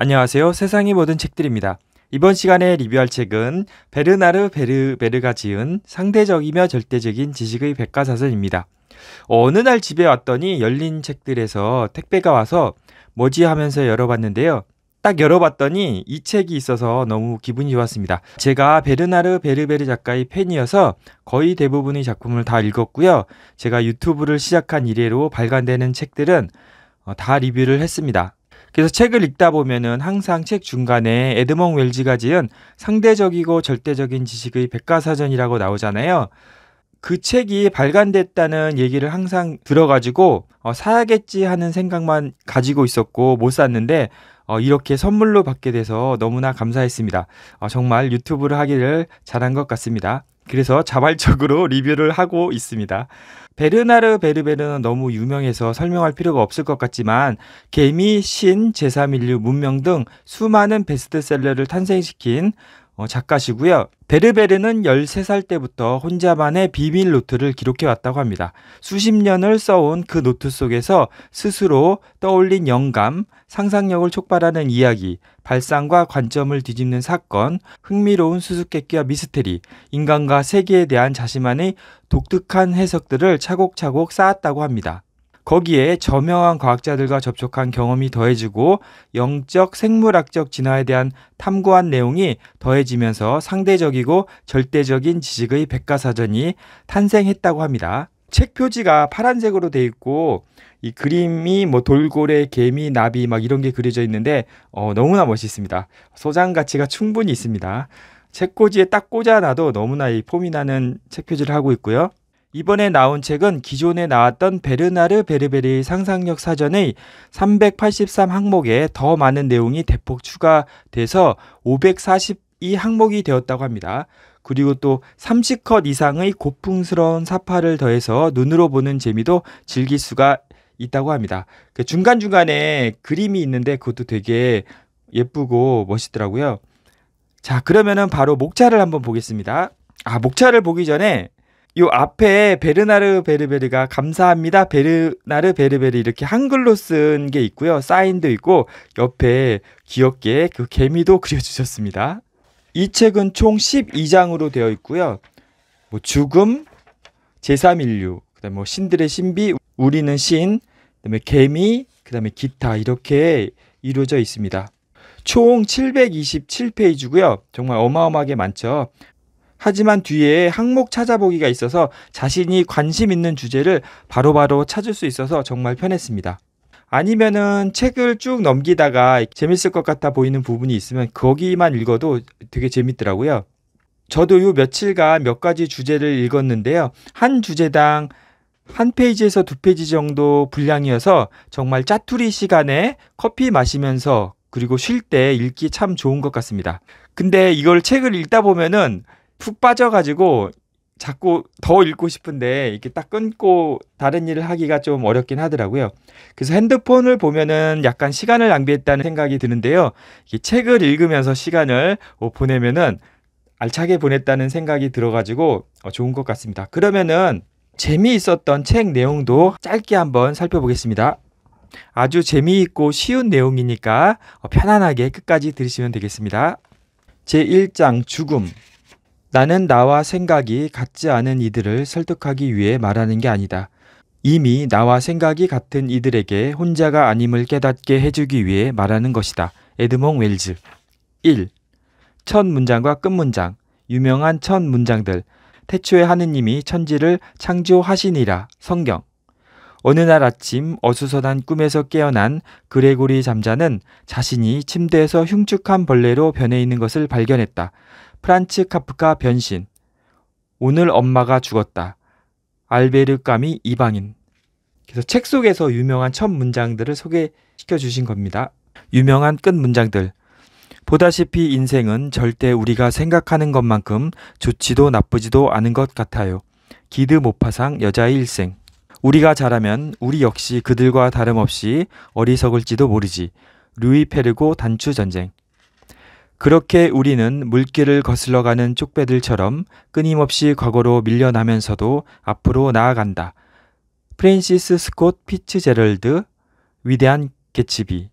안녕하세요. 세상이 모든 책들입니다. 이번 시간에 리뷰할 책은 베르나르 베르베르가 지은 상대적이며 절대적인 지식의 백과사전입니다. 어느 날 집에 왔더니 열린 책들에서 택배가 와서 뭐지 하면서 열어봤는데요. 딱 열어봤더니 이 책이 있어서 너무 기분이 좋았습니다. 제가 베르나르 베르베르 작가의 팬이어서 거의 대부분의 작품을 다 읽었고요. 제가 유튜브를 시작한 이래로 발간되는 책들은 어, 다 리뷰를 했습니다. 그래서 책을 읽다 보면은 항상 책 중간에 에드몽 웰지가 지은 상대적이고 절대적인 지식의 백과사전이라고 나오잖아요. 그 책이 발간됐다는 얘기를 항상 들어가지고 어, 사야겠지 하는 생각만 가지고 있었고 못 샀는데 어, 이렇게 선물로 받게 돼서 너무나 감사했습니다. 어, 정말 유튜브를 하기를 잘한 것 같습니다. 그래서 자발적으로 리뷰를 하고 있습니다. 베르나르 베르베르는 너무 유명해서 설명할 필요가 없을 것 같지만 개미, 신, 제3인류 문명 등 수많은 베스트셀러를 탄생시킨 어, 작가시고요. 베르베르는 13살 때부터 혼자만의 비밀 노트를 기록해 왔다고 합니다. 수십 년을 써온 그 노트 속에서 스스로 떠올린 영감, 상상력을 촉발하는 이야기, 발상과 관점을 뒤집는 사건, 흥미로운 수수께끼와 미스테리, 인간과 세계에 대한 자신만의 독특한 해석들을 차곡차곡 쌓았다고 합니다. 거기에 저명한 과학자들과 접촉한 경험이 더해지고 영적 생물학적 진화에 대한 탐구한 내용이 더해지면서 상대적이고 절대적인 지식의 백과사전이 탄생했다고 합니다. 책 표지가 파란색으로 되어 있고 이 그림이 뭐 돌고래, 개미, 나비 막 이런 게 그려져 있는데 어, 너무나 멋있습니다. 소장 가치가 충분히 있습니다. 책꽂이에 딱 꽂아놔도 너무나 이 폼이 나는 책 표지를 하고 있고요. 이번에 나온 책은 기존에 나왔던 베르나르 베르베르의 상상력 사전의 383 항목에 더 많은 내용이 대폭 추가돼서 542 항목이 되었다고 합니다. 그리고 또 30컷 이상의 고풍스러운 사파를 더해서 눈으로 보는 재미도 즐길 수가 있다고 합니다. 그 중간중간에 그림이 있는데 그것도 되게 예쁘고 멋있더라고요. 자, 그러면은 바로 목차를 한번 보겠습니다. 아, 목차를 보기 전에 요 앞에 베르나르 베르베르가 감사합니다. 베르나르 베르베르 이렇게 한글로 쓴 게 있고요. 사인도 있고 옆에 귀엽게 그 개미도 그려 주셨습니다. 이 책은 총 12장으로 되어 있고요. 뭐 죽음, 제3인류, 그다음에 뭐 신들의 신비, 우리는 신, 그다음에 개미, 그다음에 기타 이렇게 이루어져 있습니다. 총 727페이지고요. 정말 어마어마하게 많죠. 하지만 뒤에 항목 찾아보기가 있어서 자신이 관심 있는 주제를 바로바로 바로 찾을 수 있어서 정말 편했습니다. 아니면은 책을 쭉 넘기다가 재밌을 것 같아 보이는 부분이 있으면 거기만 읽어도 되게 재밌더라고요. 저도 요 며칠간 몇 가지 주제를 읽었는데요. 한 주제당 한 페이지에서 두 페이지 정도 분량이어서 정말 짜투리 시간에 커피 마시면서 그리고 쉴 때 읽기 참 좋은 것 같습니다. 근데 이걸 책을 읽다 보면은 푹 빠져가지고 자꾸 더 읽고 싶은데 이렇게 딱 끊고 다른 일을 하기가 좀 어렵긴 하더라고요. 그래서 핸드폰을 보면은 약간 시간을 낭비했다는 생각이 드는데요. 책을 읽으면서 시간을 어, 보내면은 알차게 보냈다는 생각이 들어가지고 어, 좋은 것 같습니다. 그러면은 재미있었던 책 내용도 짧게 한번 살펴보겠습니다. 아주 재미있고 쉬운 내용이니까 어, 편안하게 끝까지 들으시면 되겠습니다. 제1장 죽음 나는 나와 생각이 같지 않은 이들을 설득하기 위해 말하는 게 아니다. 이미 나와 생각이 같은 이들에게 혼자가 아님을 깨닫게 해주기 위해 말하는 것이다. 에드몽 웰즈 1. 첫 문장과 끝 문장, 유명한 첫 문장들. 태초에 하느님이 천지를 창조하시니라. 성경. 어느 날 아침 어수선한 꿈에서 깨어난 그레고리 잠자는 자신이 침대에서 흉측한 벌레로 변해 있는 것을 발견했다. 프란츠 카프카 변신, 오늘 엄마가 죽었다, 알베르 까미 이방인. 그래서 책 속에서 유명한 첫 문장들을 소개시켜 주신 겁니다. 유명한 끝 문장들. 보다시피 인생은 절대 우리가 생각하는 것만큼 좋지도 나쁘지도 않은 것 같아요. 기드 모파상 여자의 일생. 우리가 자라면 우리 역시 그들과 다름없이 어리석을지도 모르지. 루이 페르고 단추 전쟁. 그렇게 우리는 물길을 거슬러 가는 쪽배들처럼 끊임없이 과거로 밀려나면서도 앞으로 나아간다. 프랜시스 스콧 피츠제럴드 위대한 개츠비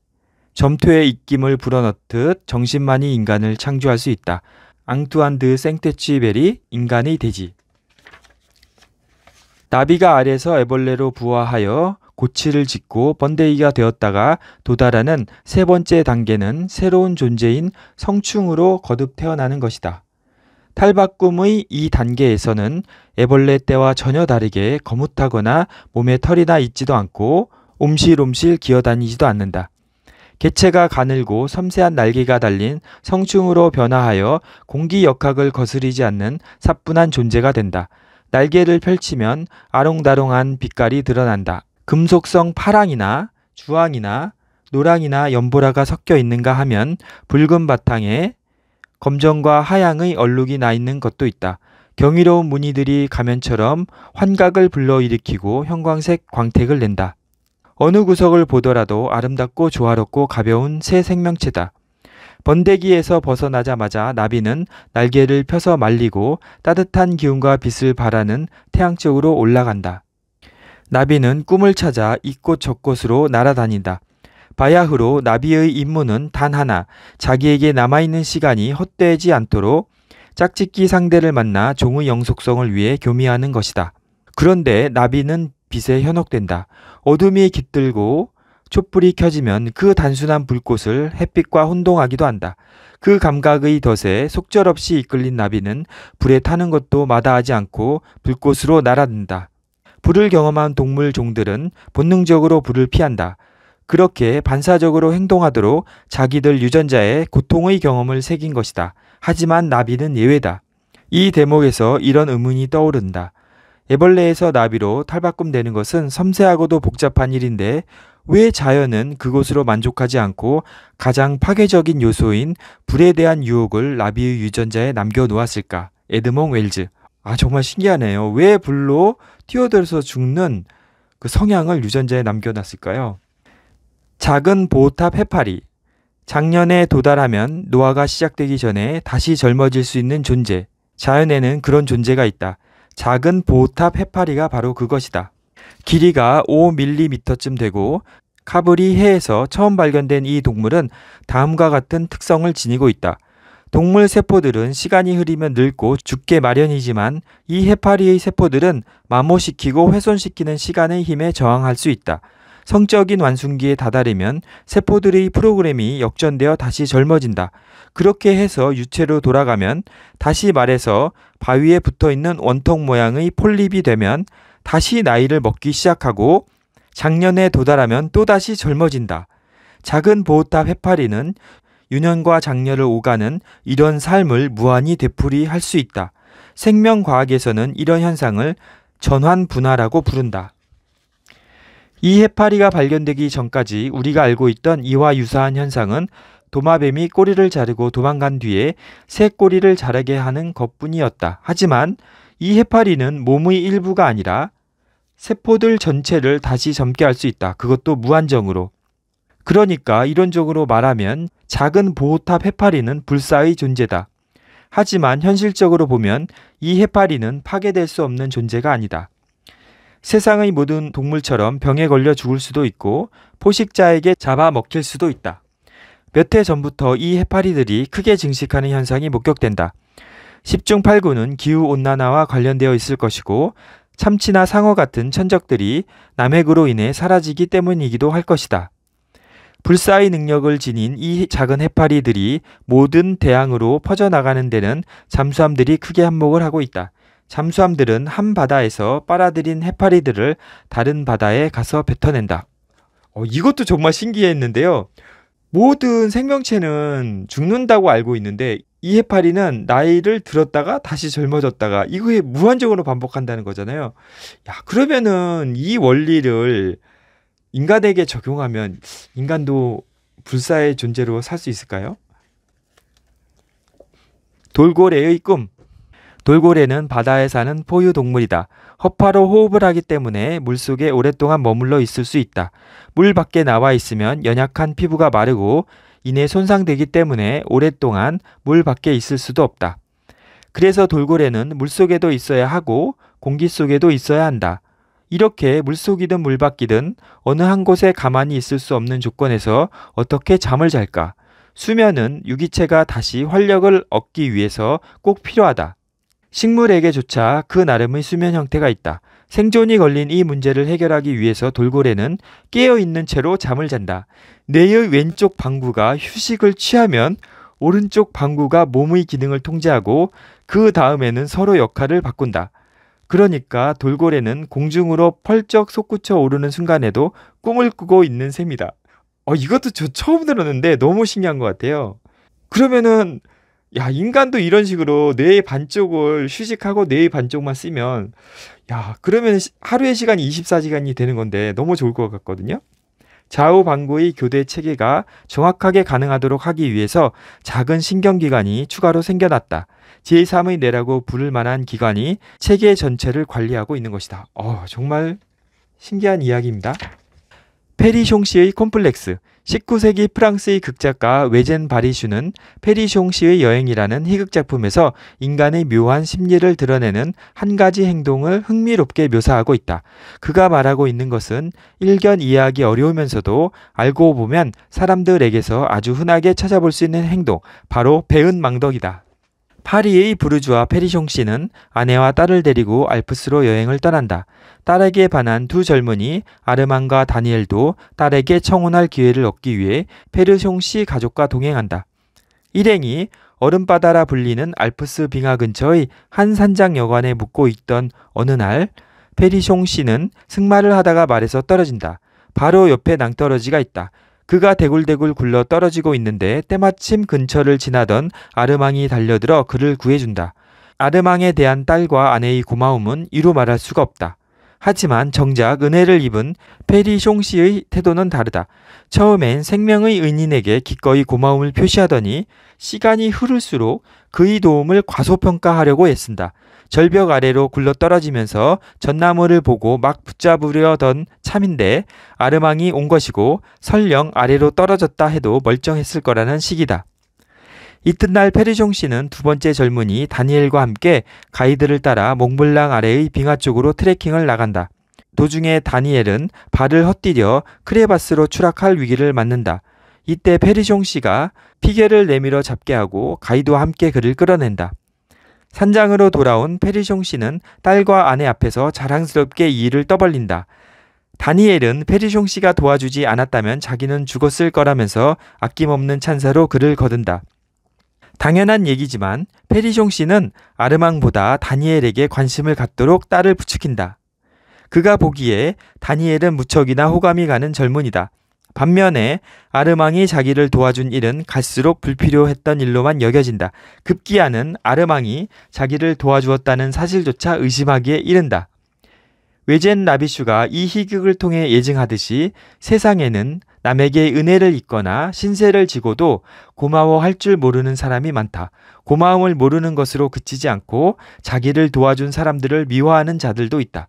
점토의 입김을 불어넣듯 정신만이 인간을 창조할 수 있다. 앙투안드 생테치베리 인간의 대지 나비가 알에서 애벌레로 부화하여 고치를 짓고 번데이가 되었다가 도달하는 세 번째 단계는 새로운 존재인 성충으로 거듭 태어나는 것이다. 탈바꿈의 이 단계에서는 애벌레 때와 전혀 다르게 거뭇하거나 몸에 털이나 있지도 않고 옴실옴실 기어다니지도 않는다. 개체가 가늘고 섬세한 날개가 달린 성충으로 변화하여 공기 역학을 거스리지 않는 사뿐한 존재가 된다. 날개를 펼치면 아롱다롱한 빛깔이 드러난다. 금속성 파랑이나 주황이나 노랑이나 연보라가 섞여 있는가 하면 붉은 바탕에 검정과 하양의 얼룩이 나 있는 것도 있다. 경이로운 무늬들이 가면처럼 환각을 불러일으키고 형광색 광택을 낸다. 어느 구석을 보더라도 아름답고 조화롭고 가벼운 새 생명체다. 번데기에서 벗어나자마자 나비는 날개를 펴서 말리고 따뜻한 기운과 빛을 바라는 태양 쪽으로 올라간다. 나비는 꿈을 찾아 이곳 저곳으로 날아다닌다. 바야흐로 나비의 임무는 단 하나, 자기에게 남아있는 시간이 헛되지 않도록 짝짓기 상대를 만나 종의 영속성을 위해 교미하는 것이다. 그런데 나비는 빛에 현혹된다. 어둠이 깃들고 촛불이 켜지면 그 단순한 불꽃을 햇빛과 혼동하기도 한다. 그 감각의 덫에 속절없이 이끌린 나비는 불에 타는 것도 마다하지 않고 불꽃으로 날아든다. 불을 경험한 동물 종들은 본능적으로 불을 피한다. 그렇게 반사적으로 행동하도록 자기들 유전자의 고통의 경험을 새긴 것이다. 하지만 나비는 예외다. 이 대목에서 이런 의문이 떠오른다. 애벌레에서 나비로 탈바꿈 되는 것은 섬세하고도 복잡한 일인데 왜 자연은 그곳으로 만족하지 않고 가장 파괴적인 요소인 불에 대한 유혹을 나비의 유전자에 남겨 놓았을까? 에드몽 웰즈 아, 정말 신기하네요. 왜 불로 뛰어들어서 죽는 그 성향을 유전자에 남겨놨을까요? 작은 보호탑 해파리. 작년에 도달하면 노화가 시작되기 전에 다시 젊어질 수 있는 존재. 자연에는 그런 존재가 있다. 작은 보호탑 해파리가 바로 그것이다. 길이가 5미터쯤 되고 카브리 해에서 처음 발견된 이 동물은 다음과 같은 특성을 지니고 있다. 동물 세포들은 시간이 흐리면 늙고 죽게 마련이지만 이 해파리의 세포들은 마모시키고 훼손시키는 시간의 힘에 저항할 수 있다. 성적인 완순기에 다다르면 세포들의 프로그램이 역전되어 다시 젊어진다. 그렇게 해서 유체로 돌아가면 다시 말해서 바위에 붙어 있는 원통 모양의 폴립이 되면 다시 나이를 먹기 시작하고 작년에 도달하면 또다시 젊어진다. 작은 보호탑 해파리는 유년과 장녀를 오가는 이런 삶을 무한히 되풀이할 수 있다. 생명과학에서는 이런 현상을 전환 분화라고 부른다. 이 해파리가 발견되기 전까지 우리가 알고 있던 이와 유사한 현상은 도마뱀이 꼬리를 자르고 도망간 뒤에 새 꼬리를 자르게 하는 것뿐이었다. 하지만 이 해파리는 몸의 일부가 아니라 세포들 전체를 다시 젊게 할 수 있다. 그것도 무한정으로. 그러니까 이론적으로 말하면 작은 보호탑 해파리는 불사의 존재다. 하지만 현실적으로 보면 이 해파리는 파괴될 수 없는 존재가 아니다. 세상의 모든 동물처럼 병에 걸려 죽을 수도 있고 포식자에게 잡아먹힐 수도 있다. 몇 해 전부터 이 해파리들이 크게 증식하는 현상이 목격된다. 10중 8구는 기후온난화와 관련되어 있을 것이고 참치나 상어 같은 천적들이 남핵으로 인해 사라지기 때문이기도 할 것이다. 불사의 능력을 지닌 이 작은 해파리들이 모든 대항으로 퍼져나가는 데는 잠수함들이 크게 한몫을 하고 있다. 잠수함들은 한 바다에서 빨아들인 해파리들을 다른 바다에 가서 뱉어낸다. 어, 이것도 정말 신기했는데요. 모든 생명체는 죽는다고 알고 있는데 이 해파리는 나이를 들었다가 다시 젊어졌다가 이거에 무한적으로 반복한다는 거잖아요. 야, 그러면은 이 원리를 인간에게 적용하면 인간도 불사의 존재로 살 수 있을까요? 돌고래의 꿈. 돌고래는 바다에 사는 포유 동물이다. 허파로 호흡을 하기 때문에 물속에 오랫동안 머물러 있을 수 있다. 물 밖에 나와 있으면 연약한 피부가 마르고 이내 손상되기 때문에 오랫동안 물 밖에 있을 수도 없다. 그래서 돌고래는 물속에도 있어야 하고 공기 속에도 있어야 한다. 이렇게 물속이든 물밖이든 어느 한 곳에 가만히 있을 수 없는 조건에서 어떻게 잠을 잘까? 수면은 유기체가 다시 활력을 얻기 위해서 꼭 필요하다. 식물에게조차 그 나름의 수면 형태가 있다. 생존이 걸린 이 문제를 해결하기 위해서 돌고래는 깨어있는 채로 잠을 잔다. 뇌의 왼쪽 방구가 휴식을 취하면 오른쪽 방구가 몸의 기능을 통제하고 그 다음에는 서로 역할을 바꾼다. 그러니까 돌고래는 공중으로 펄쩍 솟구쳐 오르는 순간에도 꿈을 꾸고 있는 셈이다. 어, 이것도 저 처음 들었는데 너무 신기한 것 같아요. 그러면은 야 인간도 이런 식으로 뇌의 반쪽을 휴식하고 뇌의 반쪽만 쓰면 야 그러면 하루의 시간이 24시간이 되는 건데 너무 좋을 것 같거든요. 좌우 방구의 교대 체계가 정확하게 가능하도록 하기 위해서 작은 신경기관이 추가로 생겨났다. 제3의 뇌라고 부를 만한 기관이 체계 전체를 관리하고 있는 것이다. 어, 정말 신기한 이야기입니다. 페리숑씨의 콤플렉스 19세기 프랑스의 극작가 외젠 바리슈는 페리숑씨의 여행이라는 희극 작품에서 인간의 묘한 심리를 드러내는 한 가지 행동을 흥미롭게 묘사하고 있다. 그가 말하고 있는 것은 일견 이해하기 어려우면서도 알고 보면 사람들에게서 아주 흔하게 찾아볼 수 있는 행동, 바로 배은망덕이다. 파리의 부르주아 페리숑 씨는 아내와 딸을 데리고 알프스로 여행을 떠난다. 딸에게 반한 두 젊은이 아르만과 다니엘도 딸에게 청혼할 기회를 얻기 위해 페르숑 씨 가족과 동행한다. 일행이 얼음바다라 불리는 알프스 빙하 근처의 한 산장 여관에 묵고 있던 어느 날 페리숑 씨는 승마를 하다가 말에서 떨어진다. 바로 옆에 낭떠러지가 있다. 그가 대굴대굴 굴러 떨어지고 있는데 때마침 근처를 지나던 아르망이 달려들어 그를 구해준다. 아르망에 대한 딸과 아내의 고마움은 이루 말할 수가 없다. 하지만 정작 은혜를 입은 페리숑 씨의 태도는 다르다. 처음엔 생명의 은인에게 기꺼이 고마움을 표시하더니 시간이 흐를수록 그의 도움을 과소평가하려고 애쓴다. 절벽 아래로 굴러 떨어지면서 전나무를 보고 막 붙잡으려던 참인데 아르망이 온 것이고 설령 아래로 떨어졌다 해도 멀쩡했을 거라는 식이다. 이튿날 페르숑 씨는 두 번째 젊은이 다니엘과 함께 가이드를 따라 몽블랑 아래의 빙하 쪽으로 트레킹을 나간다. 도중에 다니엘은 발을 헛디뎌 크레바스로 추락할 위기를 맞는다. 이때 페리숑 씨가 피게를 내밀어 잡게 하고 가이드와 함께 그를 끌어낸다. 산장으로 돌아온 페리숑 씨는 딸과 아내 앞에서 자랑스럽게 이 일을 떠벌린다. 다니엘은 페리숑 씨가 도와주지 않았다면 자기는 죽었을 거라면서 아낌없는 찬사로 그를 거둔다. 당연한 얘기지만 페리숑 씨는 아르망보다 다니엘에게 관심을 갖도록 딸을 부추긴다. 그가 보기에 다니엘은 무척이나 호감이 가는 젊은이다. 반면에 아르망이 자기를 도와준 일은 갈수록 불필요했던 일로만 여겨진다. 급기야는 아르망이 자기를 도와주었다는 사실조차 의심하기에 이른다. 외젠 라비슈가 이 희극을 통해 예증하듯이 세상에는 남에게 은혜를 입거나 신세를 지고도 고마워할 줄 모르는 사람이 많다. 고마움을 모르는 것으로 그치지 않고 자기를 도와준 사람들을 미워하는 자들도 있다.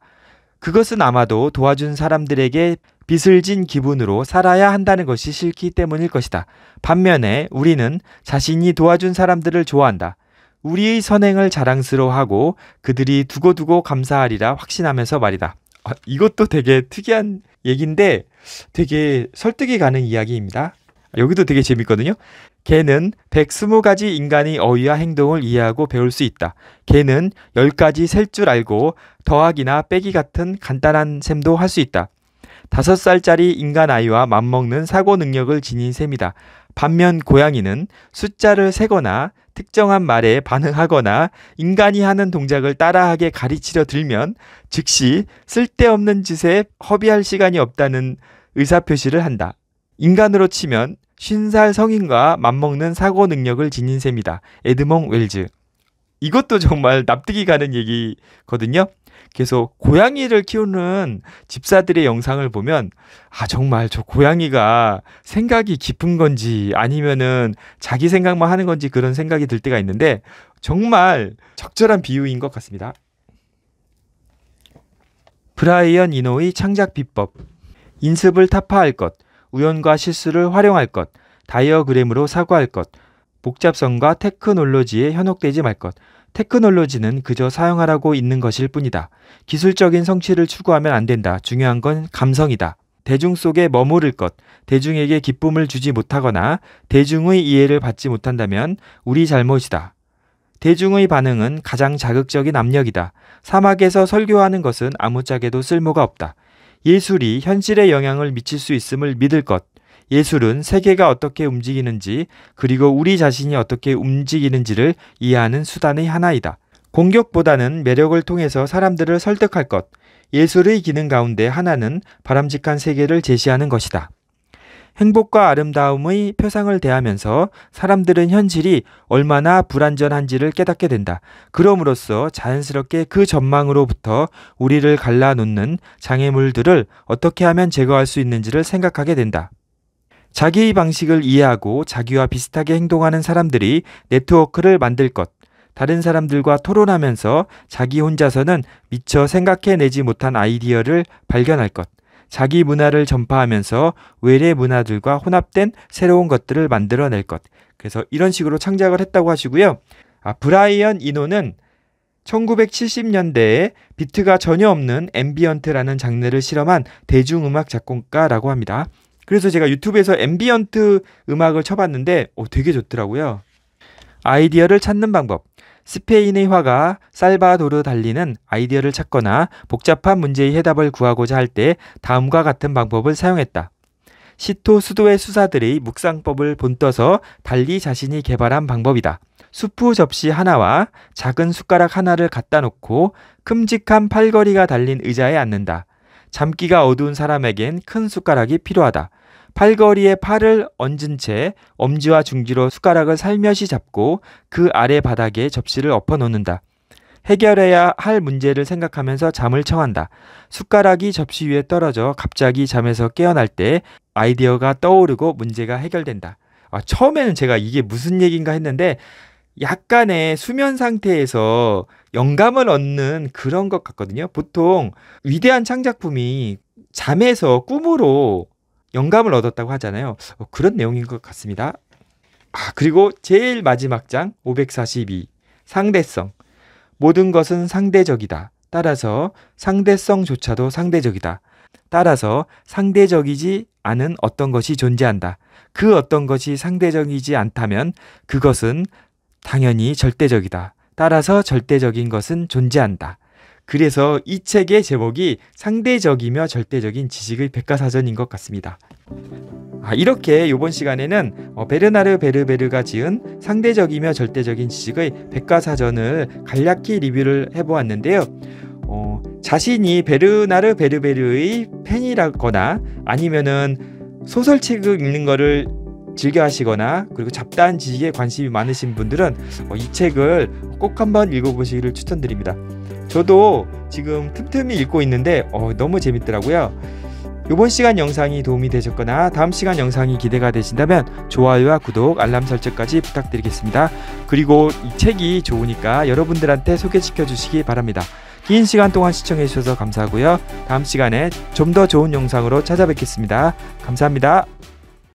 그것은 아마도 도와준 사람들에게 빚을 진 기분으로 살아야 한다는 것이 싫기 때문일 것이다. 반면에 우리는 자신이 도와준 사람들을 좋아한다. 우리의 선행을 자랑스러워하고 그들이 두고두고 감사하리라 확신하면서 말이다. 아, 이것도 되게 특이한 얘기인데 되게 설득이 가는 이야기입니다. 여기도 되게 재밌거든요. 개는 120가지 인간의 어휘와 행동을 이해하고 배울 수 있다. 개는 10가지 셀 줄 알고 더하기나 빼기 같은 간단한 셈도 할 수 있다. 5살짜리 인간 아이와 맞먹는 사고 능력을 지닌 셈이다. 반면 고양이는 숫자를 세거나 특정한 말에 반응하거나 인간이 하는 동작을 따라하게 가르치려 들면 즉시 쓸데없는 짓에 허비할 시간이 없다는 의사표시를 한다. 인간으로 치면 50살 성인과 맞먹는 사고 능력을 지닌 셈이다. 에드몽 웰즈. 이것도 정말 납득이 가는 얘기거든요. 그래서 고양이를 키우는 집사들의 영상을 보면 아 정말 저 고양이가 생각이 깊은 건지 아니면은 자기 생각만 하는 건지 그런 생각이 들 때가 있는데 정말 적절한 비유인 것 같습니다. 브라이언 이노의 창작 비법 인습을 타파할 것, 우연과 실수를 활용할 것, 다이어그램으로 사과할 것, 복잡성과 테크놀로지에 현혹되지 말 것, 테크놀로지는 그저 사용하라고 있는 것일 뿐이다. 기술적인 성취를 추구하면 안 된다. 중요한 건 감성이다. 대중 속에 머무를 것, 대중에게 기쁨을 주지 못하거나 대중의 이해를 받지 못한다면 우리 잘못이다. 대중의 반응은 가장 자극적인 압력이다. 사막에서 설교하는 것은 아무짝에도 쓸모가 없다. 예술이 현실에 영향을 미칠 수 있음을 믿을 것, 예술은 세계가 어떻게 움직이는지 그리고 우리 자신이 어떻게 움직이는지를 이해하는 수단의 하나이다. 공격보다는 매력을 통해서 사람들을 설득할 것. 예술의 기능 가운데 하나는 바람직한 세계를 제시하는 것이다. 행복과 아름다움의 표상을 대하면서 사람들은 현실이 얼마나 불완전한지를 깨닫게 된다. 그럼으로써 자연스럽게 그 전망으로부터 우리를 갈라놓는 장애물들을 어떻게 하면 제거할 수 있는지를 생각하게 된다. 자기 의 방식을 이해하고 자기와 비슷하게 행동하는 사람들이 네트워크를 만들 것. 다른 사람들과 토론하면서 자기 혼자서는 미처 생각해내지 못한 아이디어를 발견할 것. 자기 문화를 전파하면서 외래 문화들과 혼합된 새로운 것들을 만들어낼 것. 그래서 이런 식으로 창작을 했다고 하시고요. 아, 브라이언 이노는 1970년대에 비트가 전혀 없는 앰비언트라는 장르를 실험한 대중음악 작곡가라고 합니다. 그래서 제가 유튜브에서 앰비언트 음악을 쳐봤는데 오, 되게 좋더라고요. 아이디어를 찾는 방법. 스페인의 화가 살바도르 달리는 아이디어를 찾거나 복잡한 문제의 해답을 구하고자 할 때 다음과 같은 방법을 사용했다. 시토 수도의 수사들의 묵상법을 본떠서 달리 자신이 개발한 방법이다. 수프 접시 하나와 작은 숟가락 하나를 갖다 놓고 큼직한 팔걸이가 달린 의자에 앉는다. 잠기가 어두운 사람에겐 큰 숟가락이 필요하다. 팔걸이에 팔을 얹은 채 엄지와 중지로 숟가락을 살며시 잡고 그 아래 바닥에 접시를 엎어 놓는다. 해결해야 할 문제를 생각하면서 잠을 청한다. 숟가락이 접시 위에 떨어져 갑자기 잠에서 깨어날 때 아이디어가 떠오르고 문제가 해결된다. 아, 처음에는 제가 이게 무슨 얘기인가 했는데 약간의 수면 상태에서 영감을 얻는 그런 것 같거든요. 보통 위대한 창작품이 잠에서 꿈으로 영감을 얻었다고 하잖아요. 어, 그런 내용인 것 같습니다. 아, 그리고 제일 마지막 장 542. 상대성. 모든 것은 상대적이다. 따라서 상대성조차도 상대적이다. 따라서 상대적이지 않은 어떤 것이 존재한다. 그 어떤 것이 상대적이지 않다면 그것은 당연히 절대적이다. 따라서 절대적인 것은 존재한다. 그래서 이 책의 제목이 상대적이며 절대적인 지식의 백과사전인 것 같습니다. 아, 이렇게 이번 시간에는 어, 베르나르 베르베르가 지은 상대적이며 절대적인 지식의 백과사전을 간략히 리뷰를 해보았는데요. 어, 자신이 베르나르 베르베르의 팬이라거나 아니면은 소설책을 읽는 거를 즐겨 하시거나 그리고 잡다한 지식에 관심이 많으신 분들은 어, 이 책을 꼭 한번 읽어보시기를 추천드립니다. 저도 지금 틈틈이 읽고 있는데 어, 너무 재밌더라고요. 이번 시간 영상이 도움이 되셨거나 다음 시간 영상이 기대가 되신다면 좋아요와 구독, 알람 설정까지 부탁드리겠습니다. 그리고 이 책이 좋으니까 여러분들한테 소개시켜 주시기 바랍니다. 긴 시간 동안 시청해 주셔서 감사하고요. 다음 시간에 좀 더 좋은 영상으로 찾아뵙겠습니다. 감사합니다.